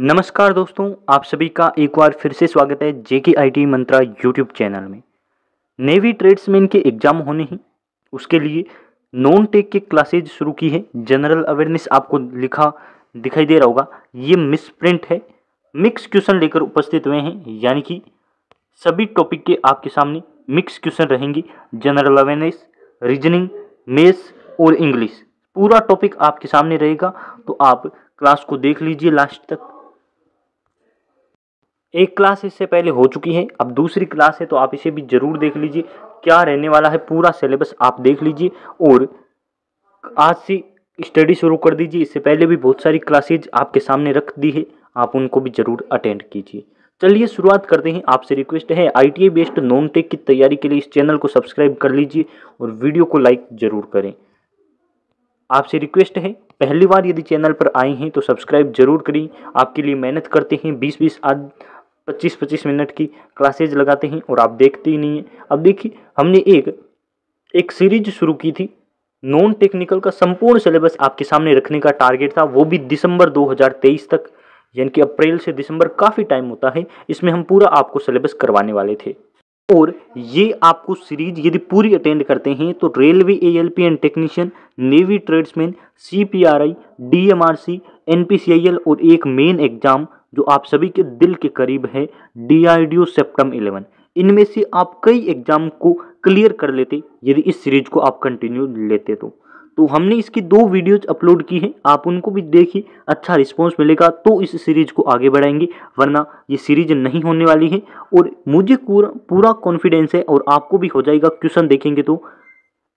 नमस्कार दोस्तों आप सभी का एक बार फिर से स्वागत है JK I T Mantra YouTube channel में नेवी ट्रेड्समैन के एग्ज़ाम होने हैं उसके लिए नॉन टेक की क्लासेज शुरू की है जनरल अवेयरनेस आपको लिखा दिखाई दे रहा होगा ये मिस प्रिंट है मिक्स क्वेश्चन लेकर उपस्थित हुए हैं यानी कि सभी टॉपिक के आपके सामने मिक्स क्वेश्चन रहेंगे जनरल अवेयरनेस रीजनिंग मेथ्स और इंग्लिश पूरा टॉपिक आपके सामने रहेगा तो आप क्लास को देख लीजिए लास्ट तक एक क्लास इससे पहले हो चुकी है अब दूसरी क्लास है तो आप इसे भी ज़रूर देख लीजिए क्या रहने वाला है पूरा सिलेबस आप देख लीजिए और आज से स्टडी शुरू कर दीजिए इससे पहले भी बहुत सारी क्लासेज आपके सामने रख दी है आप उनको भी ज़रूर अटेंड कीजिए चलिए शुरुआत करते हैं आपसे रिक्वेस्ट है आई बेस्ड नॉन टेक की तैयारी के लिए इस चैनल को सब्सक्राइब कर लीजिए और वीडियो को लाइक ज़रूर करें आपसे रिक्वेस्ट है पहली बार यदि चैनल पर आए हैं तो सब्सक्राइब जरूर करें आपके लिए मेहनत करते हैं बीस बीस आदि पच्चीस पच्चीस मिनट की क्लासेज लगाते हैं और आप देखते ही नहीं हैं अब देखिए हमने एक एक सीरीज शुरू की थी नॉन टेक्निकल का संपूर्ण सिलेबस आपके सामने रखने का टारगेट था वो भी दिसंबर 2023 तक यानी कि अप्रैल से दिसंबर काफ़ी टाइम होता है इसमें हम पूरा आपको सिलेबस करवाने वाले थे और ये आपको सीरीज यदि पूरी अटेंड करते हैं तो railway A L P and technician navy tradesman C C P P R R I D M N C I L और एक मेन एग्जाम जो आप सभी के दिल के करीब है D I D O septum eleven इनमें से आप कई एग्जाम को क्लियर कर लेते यदि इस सीरीज को आप कंटिन्यू लेते तो तो हमने इसकी दो वीडियोज अपलोड की हैं आप उनको भी देखिए अच्छा रिस्पॉन्स मिलेगा तो इस सीरीज को आगे बढ़ाएंगे वरना ये सीरीज नहीं होने वाली है और मुझे पूरा पूरा कॉन्फिडेंस है और आपको भी हो जाएगा क्वेश्चन देखेंगे तो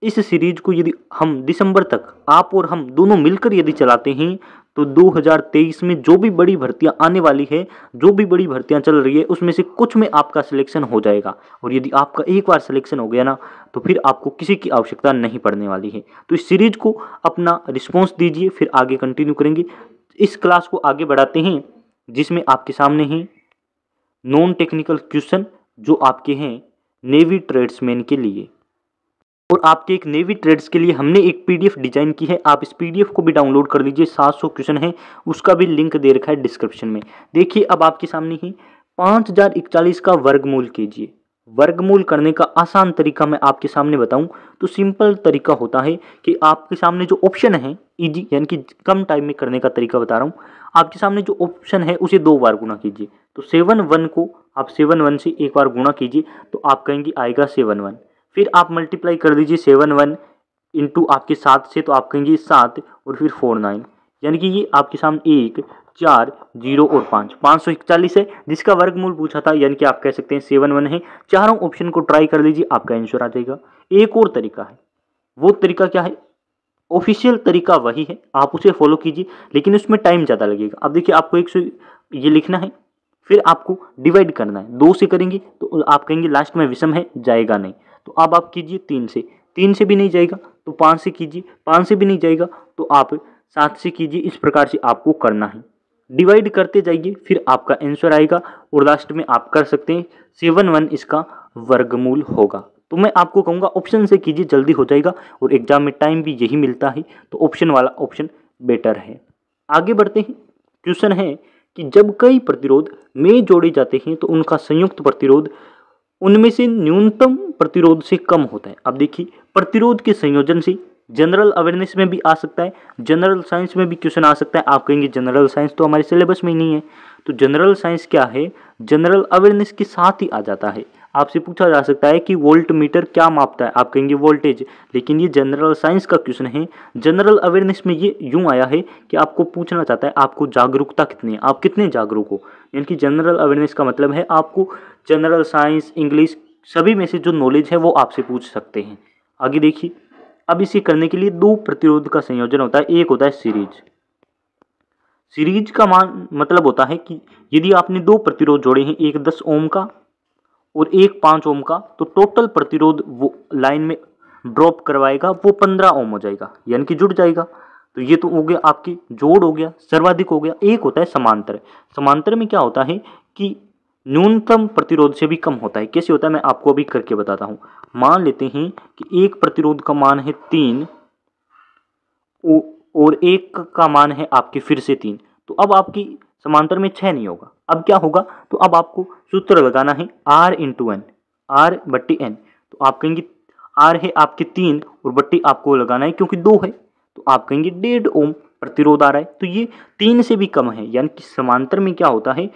इस सीरीज को यदि हम दिसंबर तक आप और हम दोनों मिलकर यदि चलाते हैं तो 2023 में जो भी बड़ी भर्तियां आने वाली है जो भी बड़ी भर्तियां चल रही है उसमें से कुछ में आपका सिलेक्शन हो जाएगा और यदि आपका एक बार सिलेक्शन हो गया ना तो फिर आपको किसी की आवश्यकता नहीं पड़ने वाली है तो इस सीरीज को अपना रिस्पॉन्स दीजिए फिर आगे कंटिन्यू करेंगे इस क्लास को आगे बढ़ाते हैं जिसमें आपके सामने हैं नॉन टेक्निकल क्वेश्चन जो आपके हैं नेवी ट्रेड्समैन के लिए और आपके एक नेवी ट्रेड्स के लिए हमने एक पीडीएफ डिजाइन की है आप इस पीडीएफ को भी डाउनलोड कर लीजिए 700 क्वेश्चन है उसका भी लिंक दे रखा है डिस्क्रिप्शन में देखिए अब आपके सामने ही पाँच हजार इकतालीस का वर्गमूल कीजिए वर्गमूल करने का आसान तरीका मैं आपके सामने बताऊं तो सिंपल तरीका होता है कि आपके सामने जो ऑप्शन है इजी यानी कि कम टाइम में करने का तरीका बता रहा हूं आपके सामने जो ऑप्शन है उसे दो बार गुणा कीजिए तो सेवन वन को आप सेवन वन से एक बार गुणा कीजिए तो आप कहेंगे आएगा सेवन वन फिर आप मल्टीप्लाई कर दीजिए सेवन वन इंटू आपके सात से तो आप कहेंगे सात और फिर फोर नाइन यानी कि ये आपके सामने एक चार जीरो और पाँच पाँच सौ इकतालीस है जिसका वर्गमूल पूछा था यानी कि आप कह सकते हैं सेवन वन है चारों ऑप्शन को ट्राई कर लीजिए आपका आंसर आ जाएगा एक और तरीका है वो तरीका क्या है ऑफिशियल तरीका वही है आप उसे फॉलो कीजिए लेकिन उसमें टाइम ज़्यादा लगेगा अब देखिए आपको एक सौ ये लिखना है फिर आपको डिवाइड करना है दो से करेंगे तो आप कहेंगे लास्ट में विषम है जाएगा नहीं तो अब आप कीजिए तीन से तीन से भी नहीं जाएगा तो पाँच से कीजिए पाँच से भी नहीं जाएगा तो आप सात से कीजिए इस प्रकार से आपको करना है डिवाइड करते जाइए फिर आपका आंसर आएगा और लास्ट में आप कर सकते हैं सेवन वन इसका वर्गमूल होगा तो मैं आपको कहूँगा ऑप्शन से कीजिए जल्दी हो जाएगा और एग्जाम में टाइम भी यही मिलता है तो ऑप्शन वाला ऑप्शन बेटर है आगे बढ़ते हैं क्वेश्चन है कि जब कई प्रतिरोध में जोड़े जाते हैं तो उनका संयुक्त प्रतिरोध उनमें से न्यूनतम प्रतिरोध से कम होता है अब देखिए प्रतिरोध के संयोजन से जनरल अवेयरनेस में भी आ सकता है जनरल साइंस में भी क्वेश्चन आ सकता है आप कहेंगे जनरल साइंस तो हमारे सिलेबस में ही नहीं है तो जनरल साइंस क्या है जनरल अवेयरनेस के साथ ही आ जाता है आपसे पूछा जा सकता है कि वोल्ट मीटर क्या मापता है आप कहेंगे वोल्टेज लेकिन ये जनरल साइंस का क्वेश्चन है जनरल अवेयरनेस में ये यूँ आया है कि आपको पूछना चाहता है आपको जागरूकता कितनी है आप कितने जागरूक हो यानी कि जनरल अवेयरनेस का मतलब है आपको जनरल साइंस इंग्लिश सभी में से जो नॉलेज है वो आपसे पूछ सकते हैं आगे देखिए अब इसे करने के लिए दो प्रतिरोध का संयोजन होता है एक होता है सीरीज सीरीज का मान मतलब होता है कि यदि आपने दो प्रतिरोध जोड़े हैं एक दस ओम का और एक पाँच ओम का तो टोटल प्रतिरोध वो लाइन में ड्रॉप करवाएगा वो पंद्रह ओम हो जाएगा यानी कि जुड़ जाएगा तो ये तो हो गया आपकी जोड़ हो गया सर्वाधिक हो गया एक होता है समांतर समांतर में क्या होता है कि न्यूनतम प्रतिरोध से भी कम होता है कैसे होता है मैं आपको अभी करके बताता हूँ मान लेते हैं कि एक प्रतिरोध का मान है तीन और एक का मान है आपके फिर से तीन तो अब आपकी समांतर में छः नहीं होगा अब क्या होगा तो अब आपको सूत्र लगाना है आर इंटू एन आर बट्टी एन तो आप कहेंगे आर है आपके तीन और बट्टी आपको लगाना है क्योंकि दो है तो आप कहेंगे डेढ़ ओम प्रतिरोध आ रहा है तो ये तीन से भी कम है यानी कि समांतर में क्या होता है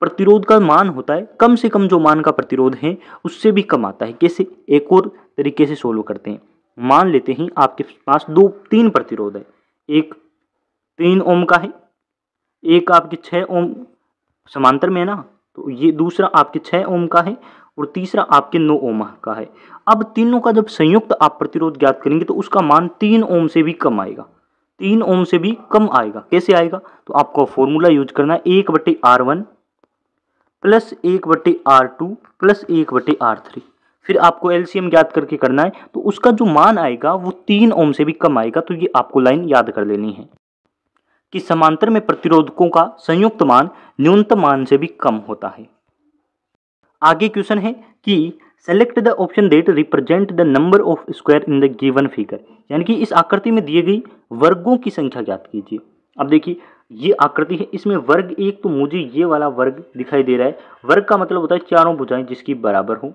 प्रतिरोध का मान होता है कम से कम जो मान का प्रतिरोध है उससे भी कम आता है कैसे एक और तरीके से सोल्व करते हैं मान लेते हैं आपके पास दो तीन प्रतिरोध है एक तीन ओम का है एक आपके छः ओम समांतर में है ना तो ये दूसरा आपके छः ओम का है और तीसरा आपके नौ ओम का है अब तीनों का जब संयुक्त आप प्रतिरोध ज्ञात करेंगे तो उसका मान तीन ओम से भी कम आएगा तीन ओम से भी कम आएगा कैसे आएगा तो आपको फॉर्मूला यूज करना है एक बटे आर वन प्लस एक बटे आर टू प्लस एक बटे आर थ्री फिर आपको एलसीएम ज्ञात करके करना है तो उसका जो मान आएगा वो तीन ओम से भी कम आएगा तो ये आपको लाइन याद कर लेनी है कि समांतर में प्रतिरोधकों का संयुक्त मान न्यूनतम मान से भी कम होता है आगे क्वेश्चन है कि select the option that represent the number of square in the given figure यानी कि इस आकृति में दिए गई वर्गों की संख्या ज्ञात कीजिए अब देखिए ये आकृति है इसमें वर्ग एक तो मुझे ये वाला वर्ग दिखाई दे रहा है वर्ग का मतलब होता है चारों भुजाएं जिसकी बराबर हो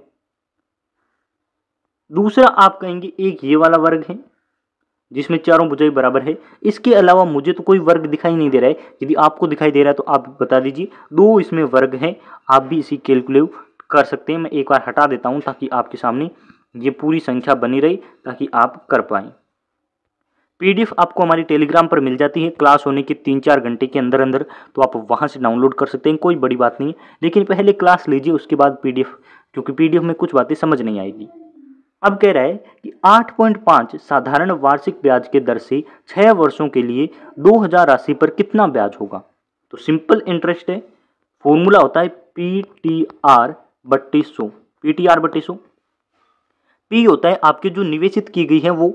दूसरा आप कहेंगे एक ये वाला वर्ग है जिसमें चारों भुजाएं बराबर है इसके अलावा मुझे तो कोई वर्ग दिखाई नहीं दे रहा है यदि आपको दिखाई दे रहा है तो आप बता दीजिए दो इसमें वर्ग हैं आप भी इसी कैलकुलेट कर सकते हैं मैं एक बार हटा देता हूँ ताकि आपके सामने ये पूरी संख्या बनी रही ताकि आप कर पाएँ पीडीएफ आपको हमारी टेलीग्राम पर मिल जाती है क्लास होने के तीन चार घंटे के अंदर अंदर तो आप वहाँ से डाउनलोड कर सकते हैं कोई बड़ी बात नहीं लेकिन पहले क्लास लीजिए उसके बाद पीडीएफ क्योंकि पीडीएफ में कुछ बातें समझ नहीं आएगी अब कह रहा है 8.5 साधारण वार्षिक ब्याज के दर से छः वर्षों के लिए 2000 राशि पर कितना ब्याज होगा तो सिंपल इंटरेस्ट है फॉर्मूला होता है पी टी आर बट्टी सो पी टी आर बट्टी सो पी होता है आपके जो निवेशित की गई है वो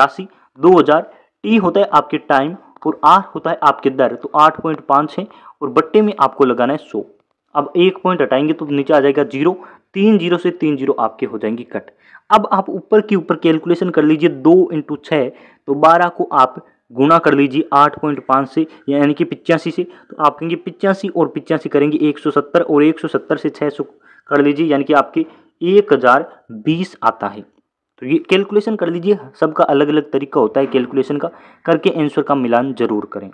राशि 2000 टी होता है आपके टाइम और आर होता है आपके दर तो 8.5 है और बट्टे में आपको लगाना है सो अब एक पॉइंट हटाएंगे तो नीचे आ जाएगा जीरो तीन जीरो से तीन जीरो आपके हो जाएंगे कट अब आप ऊपर के ऊपर कैलकुलेशन कर लीजिए दो इंटू छः तो बारह को आप गुणा कर लीजिए आठ पॉइंट पाँच से यानी कि पिचासी से तो आप कहेंगे पिचासी और पिचासी करेंगे एक सौ सत्तर और एक सौ सत्तर से छः सौ कर लीजिए यानी कि आपके एक हज़ार बीस आता है तो ये कैलकुलेशन कर लीजिए सबका अलग अलग तरीका होता है कैलकुलेशन का करके आंसर का मिलान जरूर करें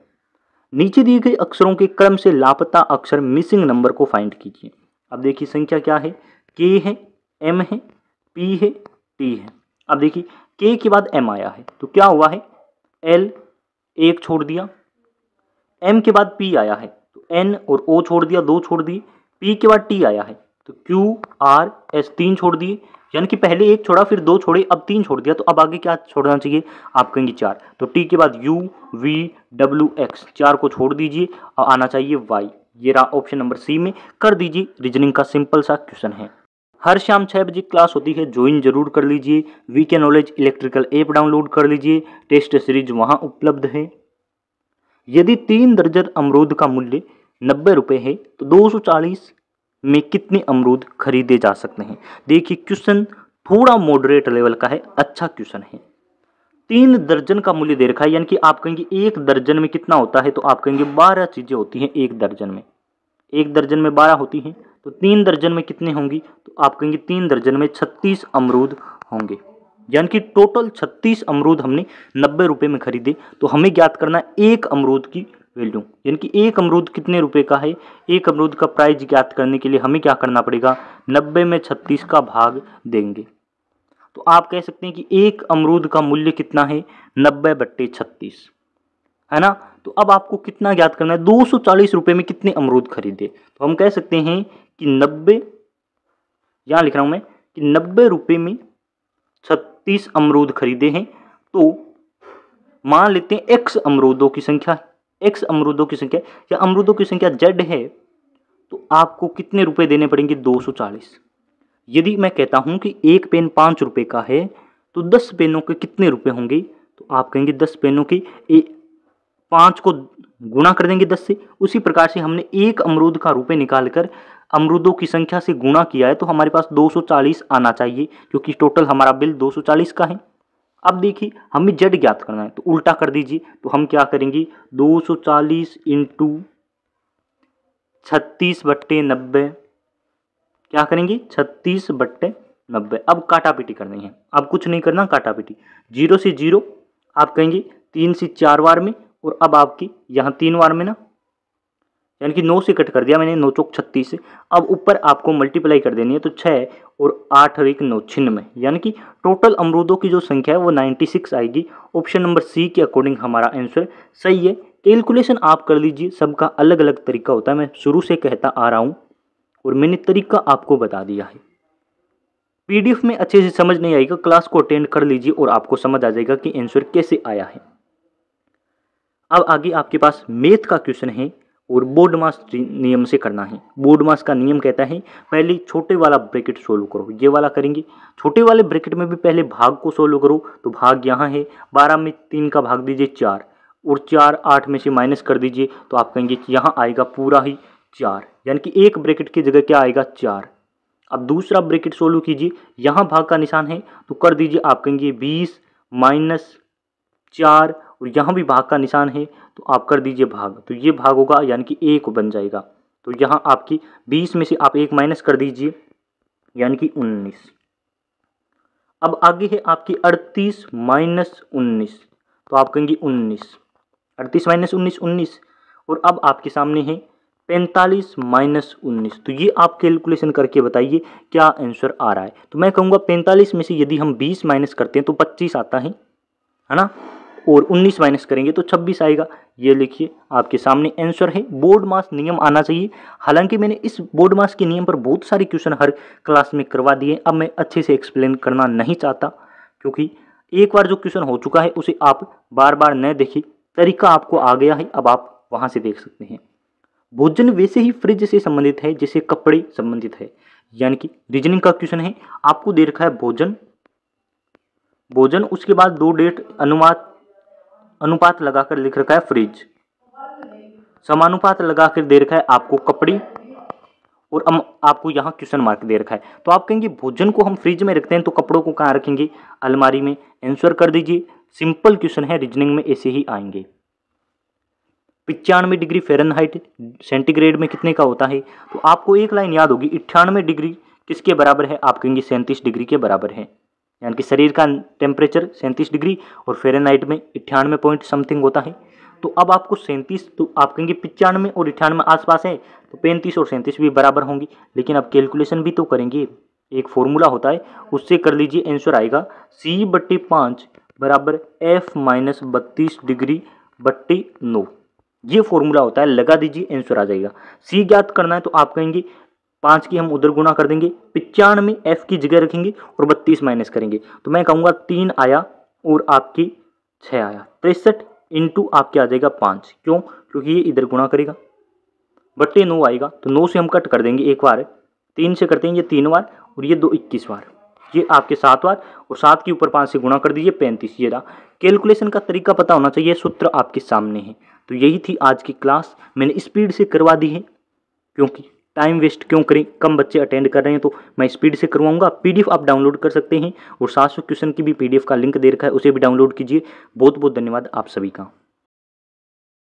नीचे दिए गए अक्षरों के क्रम से लापता अक्षर मिसिंग नंबर को फाइंड कीजिए अब देखिए संख्या क्या है के है एम है पी है टी है अब देखिए के के बाद एम आया है तो क्या हुआ है एल एक छोड़ दिया एम के बाद पी आया है तो एन और ओ छोड़ दिया दो छोड़ दिए पी के बाद टी आया है तो क्यू आर एस तीन छोड़ दिए यानी कि पहले एक छोड़ा फिर दो छोड़े अब तीन छोड़ दिया तो अब आगे क्या छोड़ना चाहिए आप कहेंगे चार तो टी के बाद यू वी डब्ल्यू एक्स चार को छोड़ दीजिए और आना चाहिए वाई ये रहा ऑप्शन नंबर सी में कर दीजिए रीजनिंग का सिंपल सा क्वेश्चन है हर शाम छः बजे क्लास होती है ज्वाइन जरूर कर लीजिए वी के नॉलेज इलेक्ट्रिकल ऐप डाउनलोड कर लीजिए टेस्ट सीरीज वहाँ उपलब्ध है यदि तीन दर्जन अमरूद का मूल्य नब्बे रुपये है तो 240 में कितने अमरूद खरीदे जा सकते हैं देखिए क्वेश्चन थोड़ा मॉडरेट लेवल का है अच्छा क्वेश्चन है तीन दर्जन का मूल्य दे रखा है यानी कि आप कहेंगे एक दर्जन में कितना होता है तो आप कहेंगे बारह चीज़ें होती हैं एक दर्जन में एक दर्जन में बारह होती हैं तो तीन दर्जन में कितने होंगी तो आप कहेंगे तीन दर्जन में छत्तीस अमरूद होंगे यानी कि टोटल छत्तीस अमरूद हमने नब्बे रुपये में खरीदे तो हमें ज्ञात करना एक अमरूद की वैल्यू यानी कि एक अमरूद कितने रुपए का है एक अमरूद का प्राइस ज्ञात करने के लिए हमें क्या करना पड़ेगा नब्बे में छत्तीस का भाग देंगे तो आप कह सकते हैं कि एक अमरूद का मूल्य कितना है नब्बे बट्टे छत्तीस है ना तो अब आपको कितना ज्ञात करना है दो सौ चालीस रुपये में कितने अमरूद खरीदे तो हम कह सकते हैं कि नब्बे यहाँ लिख रहा हूँ मैं कि नब्बे रुपये में छत्तीस अमरूद खरीदे हैं तो मान लेते हैं एक्स अमरूदों की संख्या एक्स अमरूदों की संख्या या अमरूदों की संख्या जेड है तो आपको कितने रुपए देने पड़ेंगे दो सौ चालीस यदि मैं कहता हूं कि एक पेन पाँच रुपये का है तो दस पेनों के कितने रुपए होंगे तो आप कहेंगे दस पेनों के पाँच को गुणा कर देंगे दस से उसी प्रकार से हमने एक अमरूद का रुपये निकाल कर अमरुदों की संख्या से गुणा किया है तो हमारे पास 240 आना चाहिए क्योंकि टोटल हमारा बिल 240 का है अब देखिए हमें जेड ज्ञात करना है तो उल्टा कर दीजिए तो हम क्या करेंगे 240 सौ चालीस इंटू छत्तीस बट्टे नब्बे क्या करेंगे छत्तीस बट्टे नब्बे अब काटा पीटी करनी है अब कुछ नहीं करना काटा पीटी जीरो से जीरो आप कहेंगे तीन से चार बार में और अब आपकी यहाँ तीन बार में ना यानी कि नौ से कट कर दिया मैंने नौ चौक छत्तीस अब ऊपर आपको मल्टीप्लाई कर देनी है तो छः और आठ और एक नौ छिन्नवे यानी कि टोटल अमरूदों की जो संख्या है वो नाइन्टी सिक्स आएगी ऑप्शन नंबर सी के अकॉर्डिंग हमारा आंसर सही है कैलकुलेशन आप कर लीजिए सबका अलग अलग तरीका होता है मैं शुरू से कहता आ रहा हूँ और मैंने तरीका आपको बता दिया है पी में अच्छे से समझ नहीं आएगा क्लास को अटेंड कर लीजिए और आपको समझ आ जाएगा कि आंसर कैसे आया है अब आगे आपके पास मेथ का क्वेश्चन है और बोर्ड मास नियम से करना है बोर्ड मास का नियम कहता है पहले छोटे वाला ब्रैकेट सोल्व करो ये वाला करेंगे छोटे वाले ब्रैकेट में भी पहले भाग को सोल्व करो तो भाग यहाँ है बारह में तीन का भाग दीजिए चार और चार आठ में से माइनस कर दीजिए तो आप कहेंगे कि यहाँ आएगा पूरा ही चार यानी कि एक ब्रैकेट की जगह क्या आएगा चार अब दूसरा ब्रैकेट सोल्व कीजिए यहाँ भाग का निशान है तो कर दीजिए आप कहेंगे बीस माइनस चार और यहाँ भी भाग का निशान है तो आप कर दीजिए भाग तो ये भाग होगा यानी कि एक बन जाएगा तो यहाँ आपकी बीस में से आप एक माइनस कर दीजिए यानी कि उन्नीस अब आगे है आपकी अड़तीस माइनस उन्नीस तो आप कहेंगे उन्नीस अड़तीस माइनस उन्नीस उन्नीस और अब आपके सामने है पैंतालीस माइनस उन्नीस तो ये आप कैलकुलेशन करके बताइए क्या आंसर आ रहा है तो मैं कहूँगा पैंतालीस में से यदि हम बीस माइनस करते हैं तो पच्चीस आता है है ना और 19 माइनस करेंगे तो 26 आएगा ये लिखिए आपके सामने आंसर है बोर्ड मास नियम आना चाहिए हालांकि मैंने इस बोर्ड मास के नियम पर बहुत सारे क्वेश्चन हर क्लास में करवा दिए अब मैं अच्छे से एक्सप्लेन करना नहीं चाहता क्योंकि एक बार जो क्वेश्चन हो चुका है उसे आप बार बार न देखें तरीका आपको आ गया है अब आप वहाँ से देख सकते हैं भोजन वैसे ही फ्रिज से संबंधित है जैसे कपड़े संबंधित है यानी कि रीजनिंग का क्वेश्चन है आपको दे रखा है भोजन भोजन उसके बाद दो डेट अनुवाद अनुपात लगाकर लिख रखा है फ्रिज समानुपात लगाकर दे रखा है आपको कपड़ी और हम आपको यहाँ क्वेश्चन मार्क दे रखा है तो आप कहेंगे भोजन को हम फ्रिज में रखते हैं तो कपड़ों को कहाँ रखेंगे अलमारी में आंसर कर दीजिए सिंपल क्वेश्चन है रीजनिंग में ऐसे ही आएंगे पिचानवे डिग्री फेरनहाइट सेंटीग्रेड में कितने का होता है तो आपको एक लाइन याद होगी अट्ठानवे डिग्री किसके बराबर है आप कहेंगे सैंतीस डिग्री के बराबर है यानी कि शरीर का टेम्परेचर सैंतीस डिग्री और फेरेनाइट में अट्ठानवे पॉइंट समथिंग होता है तो अब आपको सैंतीस तो आप कहेंगे पचानवे और अठानवे आसपास है तो पैंतीस और सैंतीस भी बराबर होंगी लेकिन आप कैलकुलेशन भी तो करेंगे एक फॉर्मूला होता है उससे कर लीजिए आंसर आएगा सी बट्टे पाँच बराबर एफ माइनस बत्तीस डिग्री बट्टे नौ ये फॉर्मूला होता है लगा दीजिए आंसर आ जाएगा सी ज्ञात करना है तो आप कहेंगे पाँच की हम उधर गुना कर देंगे पिचानवे एफ की जगह रखेंगे और बत्तीस माइनस करेंगे तो मैं कहूँगा तीन आया और आपकी छः आया तिरसठ इंटू आपके आ जाएगा पाँच क्यों क्योंकि ये इधर गुणा करेगा बट्टे नौ आएगा तो नौ से हम कट कर देंगे एक बार तीन से करते हैं ये तीन बार और ये दो इक्कीस बार ये आपके सात बार और सात के ऊपर पाँच से गुणा कर दीजिए पैंतीस ये रहा कैलकुलेशन का तरीका पता होना चाहिए सूत्र आपके सामने है तो यही थी आज की क्लास मैंने स्पीड से करवा दी है क्योंकि टाइम वेस्ट क्यों करें कम बच्चे अटेंड कर रहे हैं तो मैं स्पीड से करवाऊंगा पीडीएफ आप डाउनलोड कर सकते हैं और सात सौ क्वेश्चन की भी पीडीएफ का लिंक दे रखा है उसे भी डाउनलोड कीजिए बहुत बहुत धन्यवाद आप सभी का